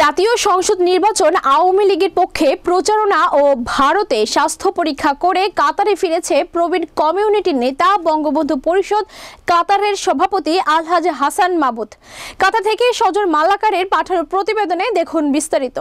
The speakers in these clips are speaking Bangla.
জাতীয় সংসদ নির্বাচন আওয়ামী লীগের পক্ষে প্রচারণা ও ভারতে স্বাস্থ্য পরীক্ষা করে কাতারে ফিরেছে প্রবীণ কমিউনিটির নেতা বঙ্গবন্ধু পরিষদ কাতারের সভাপতি আলহাজ হাসান মাবুত কাতার থেকে সজর মালাকারের পাঠানোর প্রতিবেদনে দেখুন বিস্তারিত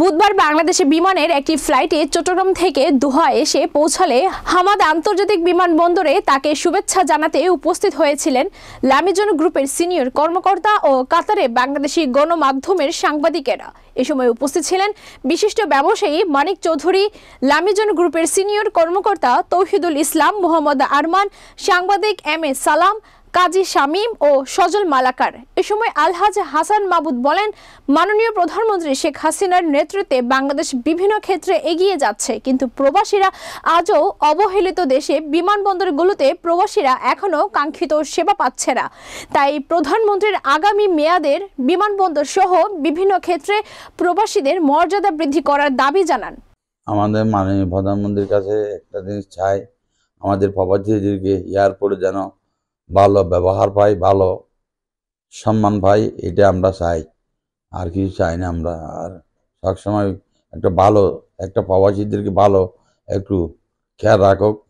বুধবার বাংলাদেশে বিমানের একটি ফ্লাইটে চট্টগ্রাম থেকে দোহা এসে পৌঁছালে হামাদ আন্তর্জাতিক বিমানবন্দরে তাকে শুভেচ্ছা জানাতে উপস্থিত হয়েছিলেন লামিজন গ্রুপের সিনিয়র কর্মকর্তা ও কাতারে বাংলাদেশি গণমাধ্যমের সাংবাদিক সাংবাদিকেরা এ সময় উপস্থিত ছিলেন বিশিষ্ট ব্যবসায়ী মানিক চৌধুরী লামিজন গ্রুপের সিনিয়র কর্মকর্তা তৌহিদুল ইসলাম মোহাম্মদ আরমান সাংবাদিক এম এ সালাম কাজী শামীম ও সজল মালাকার এ সময় আলহাজ হাসান মাবুদ বলেন মাননীয় প্রধানমন্ত্রী শেখ হাসিনার নেতৃত্বে বাংলাদেশ বিভিন্ন ক্ষেত্রে এগিয়ে যাচ্ছে কিন্তু প্রবাসীরা আজও অবহেলিত দেশে বিমানবন্দরগুলোতে প্রবাসীরা এখনও কাঙ্ক্ষিত সেবা পাচ্ছে না তাই প্রধানমন্ত্রীর আগামী মেয়াদের বিমানবন্দর সহ বিভিন্ন ক্ষেত্রে প্রবাসীদের মর্যাদা বৃদ্ধি করার দাবি জানান আমাদের মাননীয় প্রধানমন্ত্রীর কাছে একটা জিনিস চাই আমাদের প্রবাসীদেরকে এয়ারপোর্টে যেন ভালো ব্যবহার পাই ভালো সম্মান পাই এটা আমরা চাই আর কিছু চাই না আমরা আর সবসময় একটা ভালো একটা প্রবাসীদেরকে ভালো একটু খেয়াল রাখুক